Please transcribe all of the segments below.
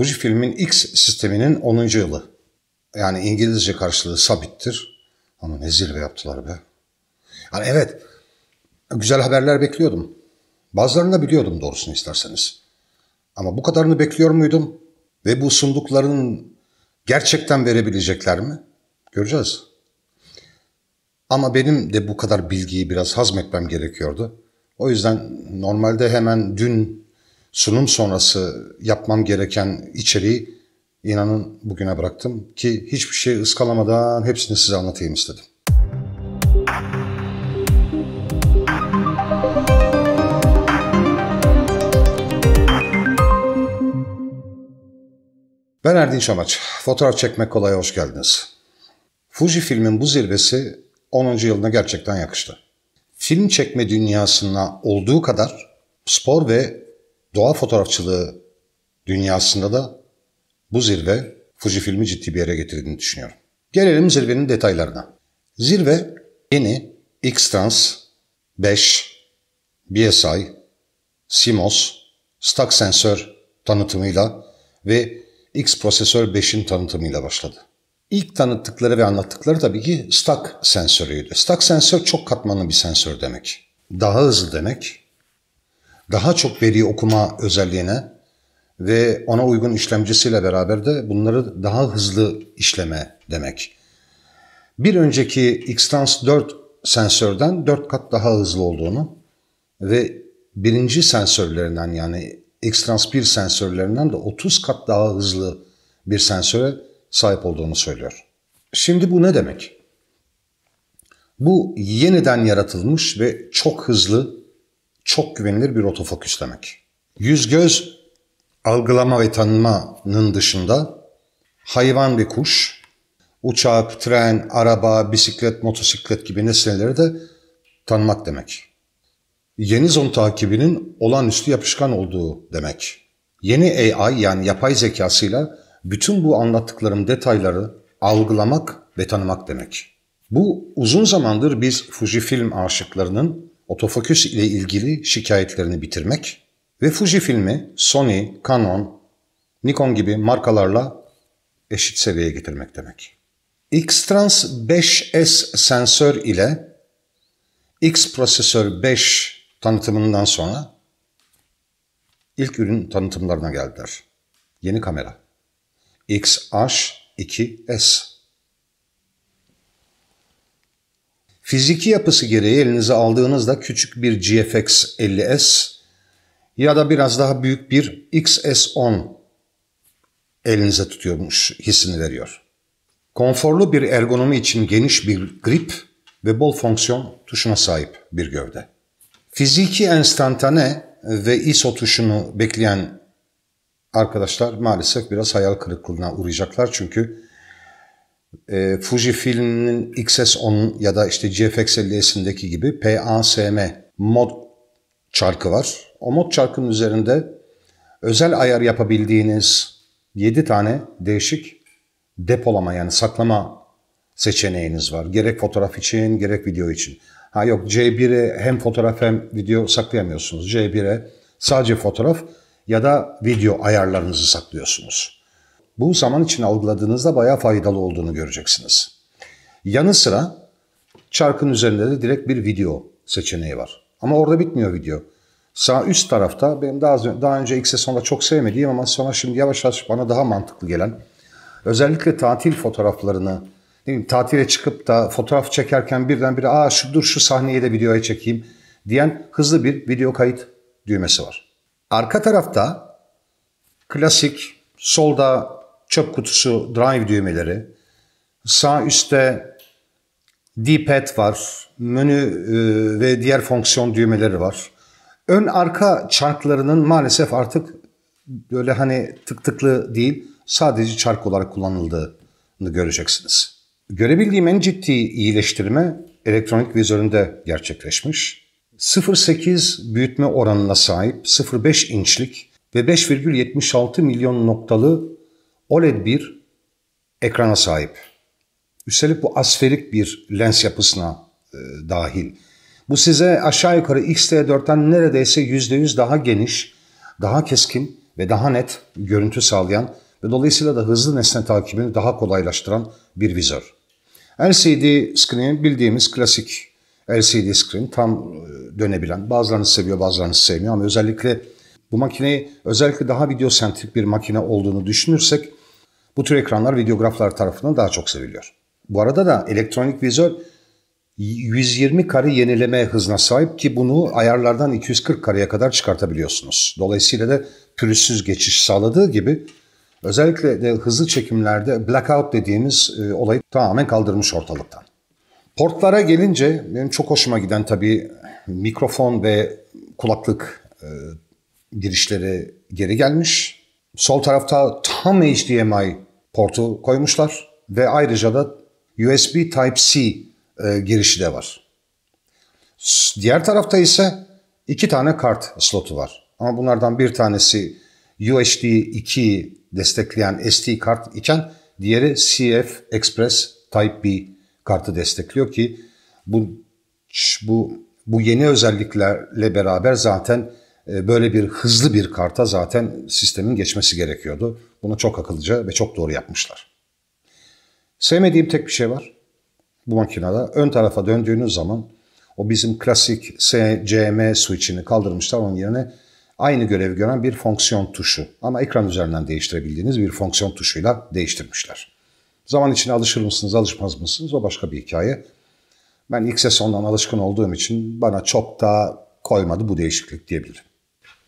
Fujifilm'in X sisteminin 10. yılı. Yani İngilizce karşılığı sabittir. Ama ne zirve yaptılar be. Yani evet, güzel haberler bekliyordum. Bazılarını da biliyordum doğrusunu isterseniz. Ama bu kadarını bekliyor muydum? Ve bu sunduklarının gerçekten verebilecekler mi? Göreceğiz. Ama benim de bu kadar bilgiyi biraz hazmetmem gerekiyordu. O yüzden normalde hemen dün sunum sonrası yapmam gereken içeriği inanın bugüne bıraktım ki hiçbir şey ıskalamadan hepsini size anlatayım istedim. Ben Erdin Şamaç. Fotoğraf çekmek kolay hoş geldiniz. Fuji filmin bu zirvesi 10. yılına gerçekten yakıştı. Film çekme dünyasına olduğu kadar spor ve Doğa fotoğrafçılığı dünyasında da bu zirve Fuji filmi ciddi bir yere getirdiğini düşünüyorum. Gelelim zirvenin detaylarına. Zirve yeni X Trans 5, BSI, CMOS, stack sensör tanıtımıyla ve X prosesör 5'in tanıtımıyla başladı. İlk tanıttıkları ve anlattıkları tabii ki stack sensörüydü. Stack sensör çok katmanlı bir sensör demek. Daha hızlı demek daha çok veri okuma özelliğine ve ona uygun işlemcisiyle beraber de bunları daha hızlı işleme demek. Bir önceki Xtrans 4 sensörden 4 kat daha hızlı olduğunu ve birinci sensörlerinden yani Xtrans 1 sensörlerinden de 30 kat daha hızlı bir sensöre sahip olduğunu söylüyor. Şimdi bu ne demek? Bu yeniden yaratılmış ve çok hızlı çok güvenilir bir otofokus demek. Yüz göz algılama ve tanımanın dışında hayvan ve kuş, uçak, tren, araba, bisiklet, motosiklet gibi nesneleri de tanımak demek. Yeni zon takibinin olağanüstü yapışkan olduğu demek. Yeni AI yani yapay zekasıyla bütün bu anlattıklarım detayları algılamak ve tanımak demek. Bu uzun zamandır biz Fujifilm aşıklarının Otofokus ile ilgili şikayetlerini bitirmek ve Fuji filmi Sony, Canon, Nikon gibi markalarla eşit seviyeye getirmek demek. X-Trans 5S sensör ile X prosesör 5 tanıtımından sonra ilk ürün tanıtımlarına geldiler. Yeni kamera. XH2S Fiziki yapısı gereği elinize aldığınızda küçük bir GFX 50S ya da biraz daha büyük bir XS10 elinize tutuyormuş hissini veriyor. Konforlu bir ergonomi için geniş bir grip ve bol fonksiyon tuşuna sahip bir gövde. Fiziki enstantane ve ISO tuşunu bekleyen arkadaşlar maalesef biraz hayal kırıklığına uğrayacaklar çünkü e, ee, Fujifilm'in XS10 ya da işte GFX50'sindeki gibi PASM mod çarkı var. O mod çarkının üzerinde özel ayar yapabildiğiniz 7 tane değişik depolama yani saklama seçeneğiniz var. Gerek fotoğraf için gerek video için. Ha yok C1'e hem fotoğraf hem video saklayamıyorsunuz. C1'e sadece fotoğraf ya da video ayarlarınızı saklıyorsunuz bu zaman için algıladığınızda bayağı faydalı olduğunu göreceksiniz. Yanı sıra çarkın üzerinde de direkt bir video seçeneği var. Ama orada bitmiyor video. Sağ üst tarafta benim daha, önce, daha önce ilk sezonda çok sevmediğim ama sonra şimdi yavaş yavaş bana daha mantıklı gelen özellikle tatil fotoğraflarını bileyim, tatile çıkıp da fotoğraf çekerken birdenbire aa şu, dur şu sahneyi de videoya çekeyim diyen hızlı bir video kayıt düğmesi var. Arka tarafta klasik solda çöp kutusu drive düğmeleri. Sağ üstte D-pad var. Menü e, ve diğer fonksiyon düğmeleri var. Ön arka çarklarının maalesef artık böyle hani tık tıklı değil sadece çark olarak kullanıldığını göreceksiniz. Görebildiğim en ciddi iyileştirme elektronik vizöründe gerçekleşmiş. 0.8 büyütme oranına sahip 0.5 inçlik ve 5,76 milyon noktalı OLED bir ekrana sahip. Üstelik bu asferik bir lens yapısına e, dahil. Bu size aşağı yukarı XT4'ten neredeyse %100 daha geniş, daha keskin ve daha net görüntü sağlayan ve dolayısıyla da hızlı nesne takibini daha kolaylaştıran bir vizör. LCD screen bildiğimiz klasik LCD screen tam e, dönebilen. Bazılarını seviyor bazılarını sevmiyor ama özellikle bu makineyi özellikle daha video sentrik bir makine olduğunu düşünürsek bu tür ekranlar videograflar tarafından daha çok seviliyor. Bu arada da elektronik vizör 120 kare yenileme hızına sahip ki bunu ayarlardan 240 kareye kadar çıkartabiliyorsunuz. Dolayısıyla da pürüzsüz geçiş sağladığı gibi özellikle de hızlı çekimlerde blackout dediğimiz e, olayı tamamen kaldırmış ortalıktan. Portlara gelince benim çok hoşuma giden tabii mikrofon ve kulaklık e, girişleri geri gelmiş. Sol tarafta tam HDMI portu koymuşlar ve ayrıca da USB Type-C e, girişi de var. Diğer tarafta ise iki tane kart slotu var. Ama bunlardan bir tanesi UHD 2 destekleyen SD kart iken diğeri CF Express Type-B kartı destekliyor ki bu bu bu yeni özelliklerle beraber zaten e, böyle bir hızlı bir karta zaten sistemin geçmesi gerekiyordu. Bunu çok akıllıca ve çok doğru yapmışlar. Sevmediğim tek bir şey var. Bu makinede ön tarafa döndüğünüz zaman o bizim klasik SCM switch'ini kaldırmışlar. Onun yerine aynı görevi gören bir fonksiyon tuşu ama ekran üzerinden değiştirebildiğiniz bir fonksiyon tuşuyla değiştirmişler. Zaman içine alışır mısınız, alışmaz mısınız o başka bir hikaye. Ben ilk sezondan alışkın olduğum için bana çok da koymadı bu değişiklik diyebilirim.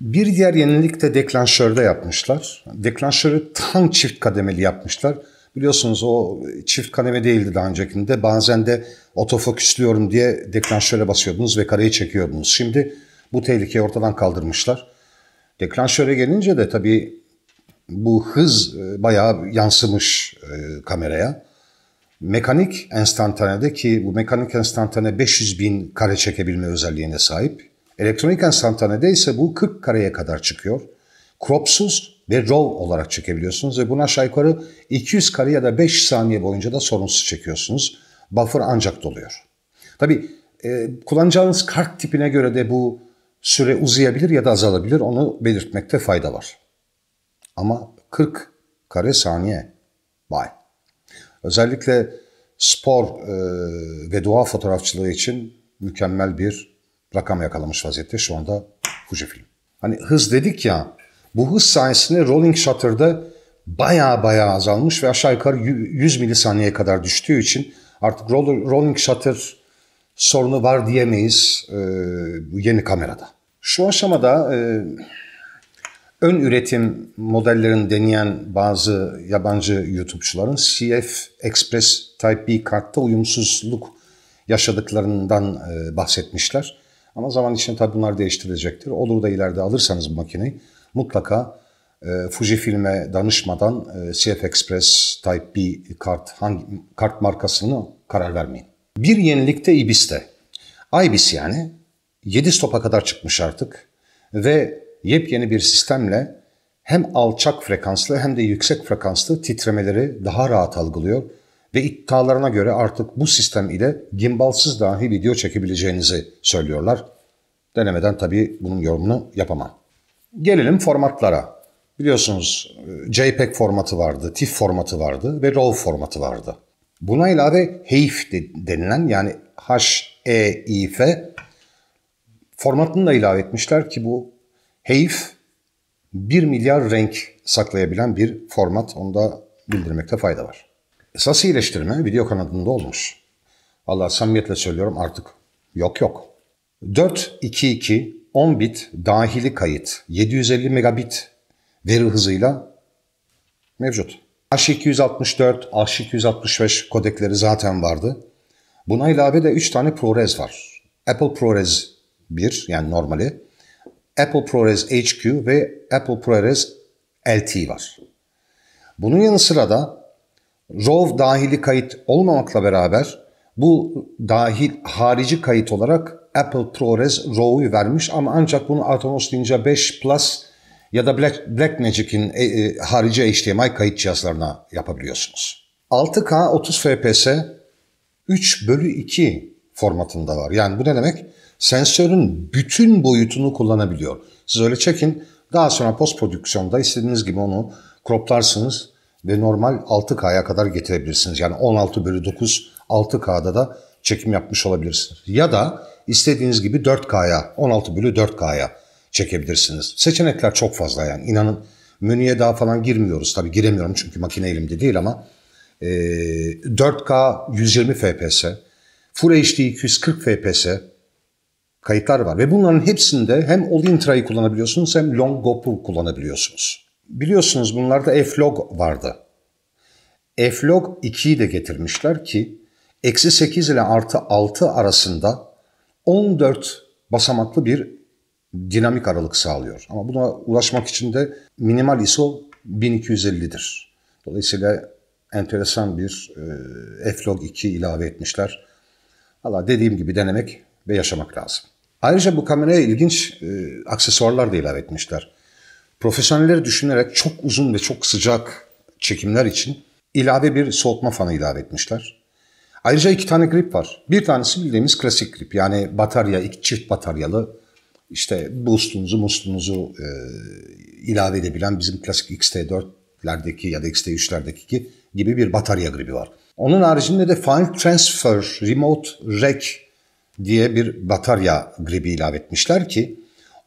Bir diğer yenilik de deklanşörde yapmışlar. Deklanşörü tam çift kademeli yapmışlar. Biliyorsunuz o çift kademe değildi daha öncekinde. Bazen de otofokusluyorum diye deklanşöre basıyordunuz ve kareyi çekiyordunuz. Şimdi bu tehlikeyi ortadan kaldırmışlar. Deklanşöre gelince de tabii bu hız e, bayağı yansımış e, kameraya. Mekanik enstantanede ki bu mekanik enstantane 500 bin kare çekebilme özelliğine sahip. Elektronik enstantanede ise bu 40 kareye kadar çıkıyor. Cropsuz ve RAW olarak çekebiliyorsunuz ve buna aşağı yukarı 200 kare ya da 5 saniye boyunca da sorunsuz çekiyorsunuz. Buffer ancak doluyor. Tabi e, kullanacağınız kart tipine göre de bu süre uzayabilir ya da azalabilir onu belirtmekte fayda var. Ama 40 kare saniye vay. Özellikle spor e, ve doğa fotoğrafçılığı için mükemmel bir rakam yakalamış vaziyette şu anda Fujifilm. Hani hız dedik ya bu hız sayesinde rolling shutter'da baya baya azalmış ve aşağı yukarı 100 milisaniyeye kadar düştüğü için artık rolling shutter sorunu var diyemeyiz e, bu yeni kamerada. Şu aşamada e, ön üretim modellerini deneyen bazı yabancı YouTube'çuların CF Express Type B kartta uyumsuzluk yaşadıklarından e, bahsetmişler. Ama zaman içinde tabii bunlar değiştirilecektir. Olur da ileride alırsanız bu makineyi mutlaka e, filme danışmadan e, CF Express Type B kart hangi kart markasını karar vermeyin. Bir yenilikte Ibis'te. Ibis yani 7 stopa kadar çıkmış artık ve yepyeni bir sistemle hem alçak frekanslı hem de yüksek frekanslı titremeleri daha rahat algılıyor ve iddialarına göre artık bu sistem ile gimbalsız dahi video çekebileceğinizi söylüyorlar. Denemeden tabii bunun yorumunu yapamam. Gelelim formatlara. Biliyorsunuz e, JPEG formatı vardı, TIFF formatı vardı ve RAW formatı vardı. Buna ilave HEIF denilen yani H-E-I-F formatını da ilave etmişler ki bu HEIF 1 milyar renk saklayabilen bir format. Onu da bildirmekte fayda var. Esas iyileştirme video kanadında olmuş. Allah samimiyetle söylüyorum artık yok yok. 4.2.2 10 bit dahili kayıt 750 megabit veri hızıyla mevcut. H264, H265 kodekleri zaten vardı. Buna ilave de 3 tane ProRes var. Apple ProRes 1 yani normali, Apple ProRes HQ ve Apple ProRes LT var. Bunun yanı sıra da RAW dahili kayıt olmamakla beraber bu dahil harici kayıt olarak Apple ProRes RAW'u vermiş ama ancak bunu Atomos Ninja 5 Plus ya da Black, Blackmagic'in e, e, harici HDMI kayıt cihazlarına yapabiliyorsunuz. 6K 30 FPS 3 bölü 2 formatında var. Yani bu ne demek? Sensörün bütün boyutunu kullanabiliyor. Siz öyle çekin. Daha sonra post prodüksiyonda istediğiniz gibi onu croplarsınız ve normal 6K'ya kadar getirebilirsiniz. Yani 16 bölü 9 6K'da da çekim yapmış olabilirsiniz. Ya da istediğiniz gibi 4K'ya 16 bölü 4K'ya çekebilirsiniz. Seçenekler çok fazla yani inanın menüye daha falan girmiyoruz. Tabi giremiyorum çünkü makine elimde değil ama e, 4K 120 FPS, Full HD 240 FPS kayıtlar var. Ve bunların hepsinde hem all-in kullanabiliyorsunuz hem long GoPro kullanabiliyorsunuz. Biliyorsunuz bunlarda F-log vardı. F-log 2'yi de getirmişler ki eksi 8 ile artı 6 arasında 14 basamaklı bir dinamik aralık sağlıyor. Ama buna ulaşmak için de minimal ISO 1250'dir. Dolayısıyla enteresan bir e, F-log 2 ilave etmişler. Valla dediğim gibi denemek ve yaşamak lazım. Ayrıca bu kameraya ilginç e, aksesuarlar da ilave etmişler. Profesyonelleri düşünerek çok uzun ve çok sıcak çekimler için ilave bir soğutma fanı ilave etmişler. Ayrıca iki tane grip var. Bir tanesi bildiğimiz klasik grip. Yani batarya, iki çift bataryalı işte boost'unuzu, musluğunuzu e, ilave edebilen bizim klasik XT4'lerdeki ya da XT3'lerdeki gibi bir batarya gribi var. Onun haricinde de Fine Transfer Remote Rack diye bir batarya gribi ilave etmişler ki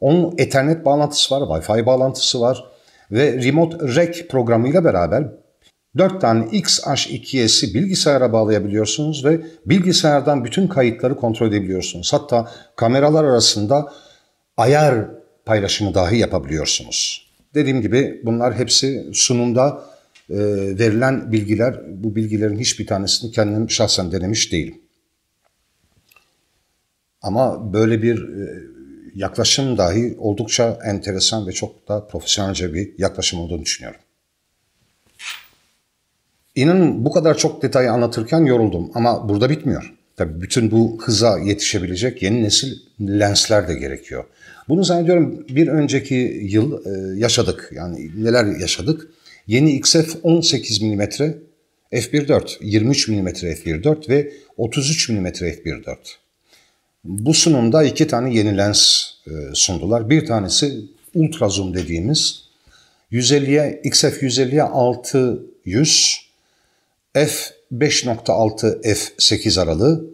onun Ethernet bağlantısı var, Wi-Fi bağlantısı var ve Remote Rack e programıyla beraber 4 tane XH2S'i bilgisayara bağlayabiliyorsunuz ve bilgisayardan bütün kayıtları kontrol edebiliyorsunuz. Hatta kameralar arasında ayar paylaşımı dahi yapabiliyorsunuz. Dediğim gibi bunlar hepsi sunumda e, verilen bilgiler. Bu bilgilerin hiçbir tanesini kendim şahsen denemiş değilim. Ama böyle bir e, yaklaşım dahi oldukça enteresan ve çok da profesyonelce bir yaklaşım olduğunu düşünüyorum. İnanın bu kadar çok detayı anlatırken yoruldum ama burada bitmiyor. Tabii bütün bu hıza yetişebilecek yeni nesil lensler de gerekiyor. Bunu zannediyorum bir önceki yıl e, yaşadık. Yani neler yaşadık? Yeni XF 18 mm f1.4, 23 mm f1.4 ve 33 mm f1.4. Bu sunumda iki tane yeni lens e, sundular. Bir tanesi ultra zoom dediğimiz 150'ye XF 150'ye 600 f 5.6 f 8 aralığı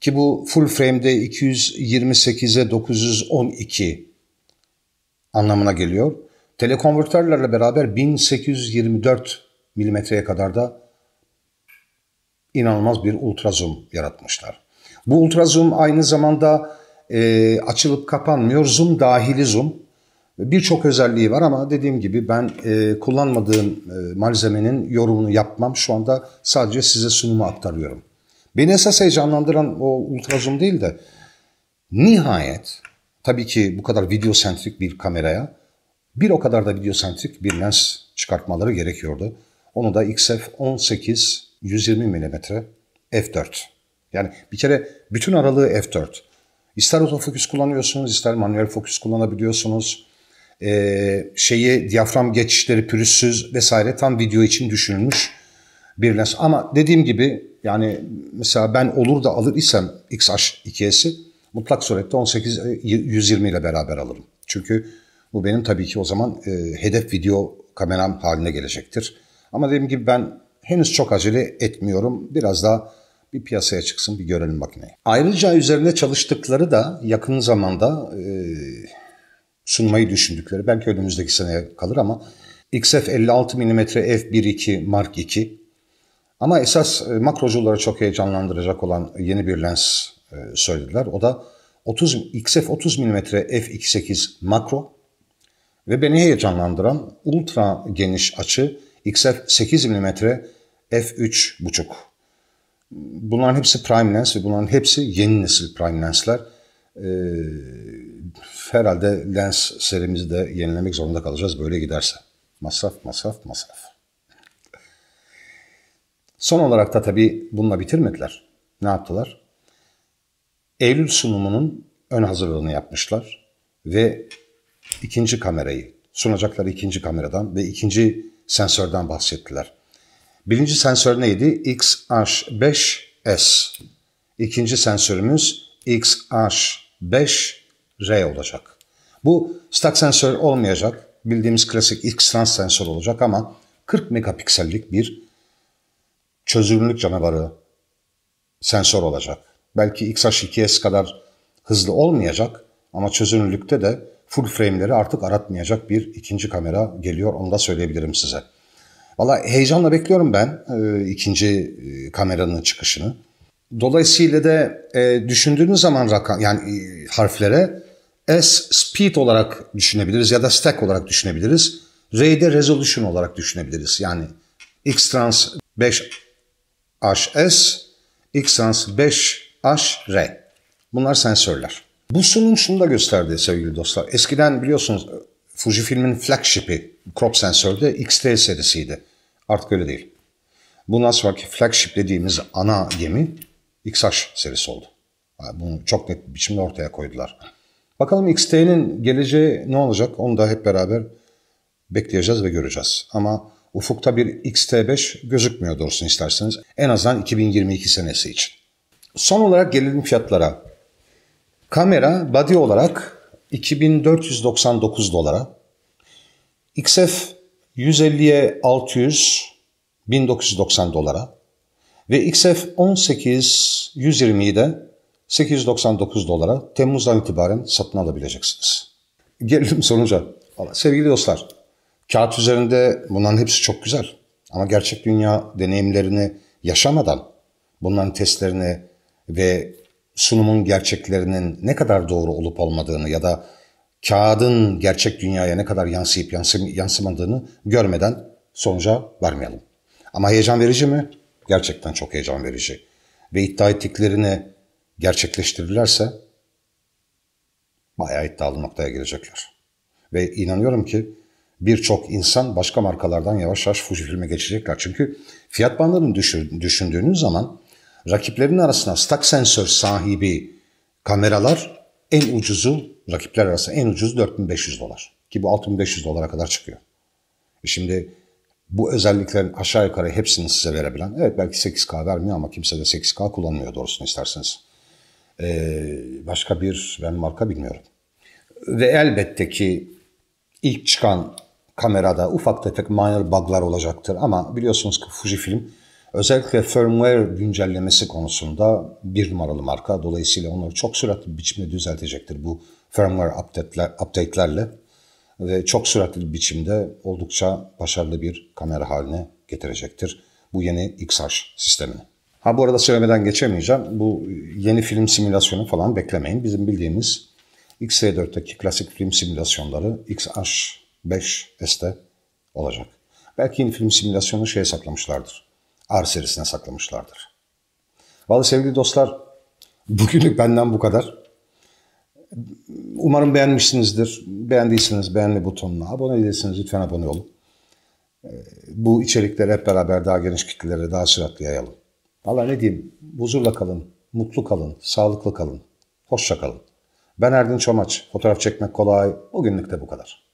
ki bu full frame'de 228'e 912 anlamına geliyor. Telekonvertörlerle beraber 1824 milimetreye kadar da inanılmaz bir ultra zoom yaratmışlar. Bu ultra zoom aynı zamanda e, açılıp kapanmıyor. Zoom dahili zoom. Birçok özelliği var ama dediğim gibi ben e, kullanmadığım e, malzemenin yorumunu yapmam. Şu anda sadece size sunumu aktarıyorum. Beni esas heyecanlandıran o ultra zoom değil de nihayet tabii ki bu kadar video sentrik bir kameraya bir o kadar da video sentrik bir lens çıkartmaları gerekiyordu. Onu da XF 18 120 mm f4 yani bir kere bütün aralığı F4. İster otofokus kullanıyorsunuz, ister manuel fokus kullanabiliyorsunuz. Ee, şeyi diyafram geçişleri pürüzsüz vesaire tam video için düşünülmüş bir lens. Ama dediğim gibi yani mesela ben olur da alır isem XH2'si mutlak surette 18 120 ile beraber alırım. Çünkü bu benim tabii ki o zaman e, hedef video kameram haline gelecektir. Ama dediğim gibi ben henüz çok acele etmiyorum. Biraz daha bir piyasaya çıksın bir görelim makineyi. Ayrıca üzerine çalıştıkları da yakın zamanda e, sunmayı düşündükleri belki önümüzdeki seneye kalır ama XF 56 mm f1.2 Mark II ama esas e, makrocuları çok heyecanlandıracak olan yeni bir lens e, söylediler. O da 30 XF 30 mm f2.8 makro ve beni heyecanlandıran ultra geniş açı XF 8 mm f3.5 Bunların hepsi Prime Lens ve bunların hepsi yeni nesil Prime Lens'ler. E, herhalde lens serimizi de yenilemek zorunda kalacağız böyle giderse. Masraf, masraf, masraf. Son olarak da tabii bununla bitirmediler. Ne yaptılar? Eylül sunumunun ön hazırlığını yapmışlar ve ikinci kamerayı sunacakları ikinci kameradan ve ikinci sensörden bahsettiler. Birinci sensör neydi? XH5S. İkinci sensörümüz XH5R olacak. Bu stack sensör olmayacak. Bildiğimiz klasik X-Trans sensör olacak ama 40 megapiksellik bir çözünürlük canavarı sensör olacak. Belki XH2S kadar hızlı olmayacak ama çözünürlükte de full frame'leri artık aratmayacak bir ikinci kamera geliyor. Onu da söyleyebilirim size. Valla heyecanla bekliyorum ben e, ikinci e, kameranın çıkışını. Dolayısıyla da e, düşündüğünüz zaman rakam yani e, harflere S speed olarak düşünebiliriz ya da stack olarak düşünebiliriz. R'de resolution olarak düşünebiliriz. Yani Xtrans 5HS, Xtrans 5HR. Bunlar sensörler. Bu sunum şunu da gösterdi sevgili dostlar. Eskiden biliyorsunuz Fujifilm'in flagship'i crop sensörde XT serisiydi. Artık öyle değil. Bundan sonraki flagship dediğimiz ana gemi XH serisi oldu. Bunu çok net bir biçimde ortaya koydular. Bakalım XT'nin geleceği ne olacak onu da hep beraber bekleyeceğiz ve göreceğiz. Ama ufukta bir XT5 gözükmüyor doğrusunu isterseniz. En azından 2022 senesi için. Son olarak gelelim fiyatlara. Kamera body olarak 2499 dolara. XF 150'ye 600, 1990 dolara ve XF 18 120'yi de 899 dolara Temmuz'dan itibaren satın alabileceksiniz. Gelelim sonuca. Sevgili dostlar, kağıt üzerinde bunların hepsi çok güzel. Ama gerçek dünya deneyimlerini yaşamadan bunların testlerini ve sunumun gerçeklerinin ne kadar doğru olup olmadığını ya da kağıdın gerçek dünyaya ne kadar yansıyıp yansım, yansımadığını görmeden sonuca varmayalım. Ama heyecan verici mi? Gerçekten çok heyecan verici. Ve iddia ettiklerini gerçekleştirirlerse bayağı iddialı noktaya gelecekler. Ve inanıyorum ki birçok insan başka markalardan yavaş yavaş Fujifilm'e geçecekler. Çünkü fiyat bandını düşündüğünüz zaman rakiplerinin arasına stak sensör sahibi kameralar en ucuzu rakipler arasında en ucuz 4500 dolar. Ki bu 6500 dolara kadar çıkıyor. E şimdi bu özelliklerin aşağı yukarı hepsini size verebilen, evet belki 8K vermiyor ama kimse de 8K kullanmıyor doğrusunu isterseniz. Ee, başka bir ben marka bilmiyorum. Ve elbette ki ilk çıkan kamerada ufak tefek minor bug'lar olacaktır ama biliyorsunuz ki Fujifilm film Özellikle firmware güncellemesi konusunda bir numaralı marka. Dolayısıyla onları çok süratli bir biçimde düzeltecektir bu firmware update'lerle. Ve çok süratli bir biçimde oldukça başarılı bir kamera haline getirecektir bu yeni XH sistemini. Ha bu arada söylemeden geçemeyeceğim. Bu yeni film simülasyonu falan beklemeyin. Bizim bildiğimiz x 4teki klasik film simülasyonları XH5S'te olacak. Belki yeni film simülasyonu şey saklamışlardır ar serisine saklamışlardır. Vallahi sevgili dostlar, bugünlük benden bu kadar. Umarım beğenmişsinizdir. Beğendiyseniz beğenme butonuna abone değilseniz lütfen abone olun. Ee, bu içerikleri hep beraber daha geniş kitlelere daha süratli yayalım. Valla ne diyeyim, huzurla kalın, mutlu kalın, sağlıklı kalın, hoşça kalın. Ben Erdin Çomaç, fotoğraf çekmek kolay, bugünlük de bu kadar.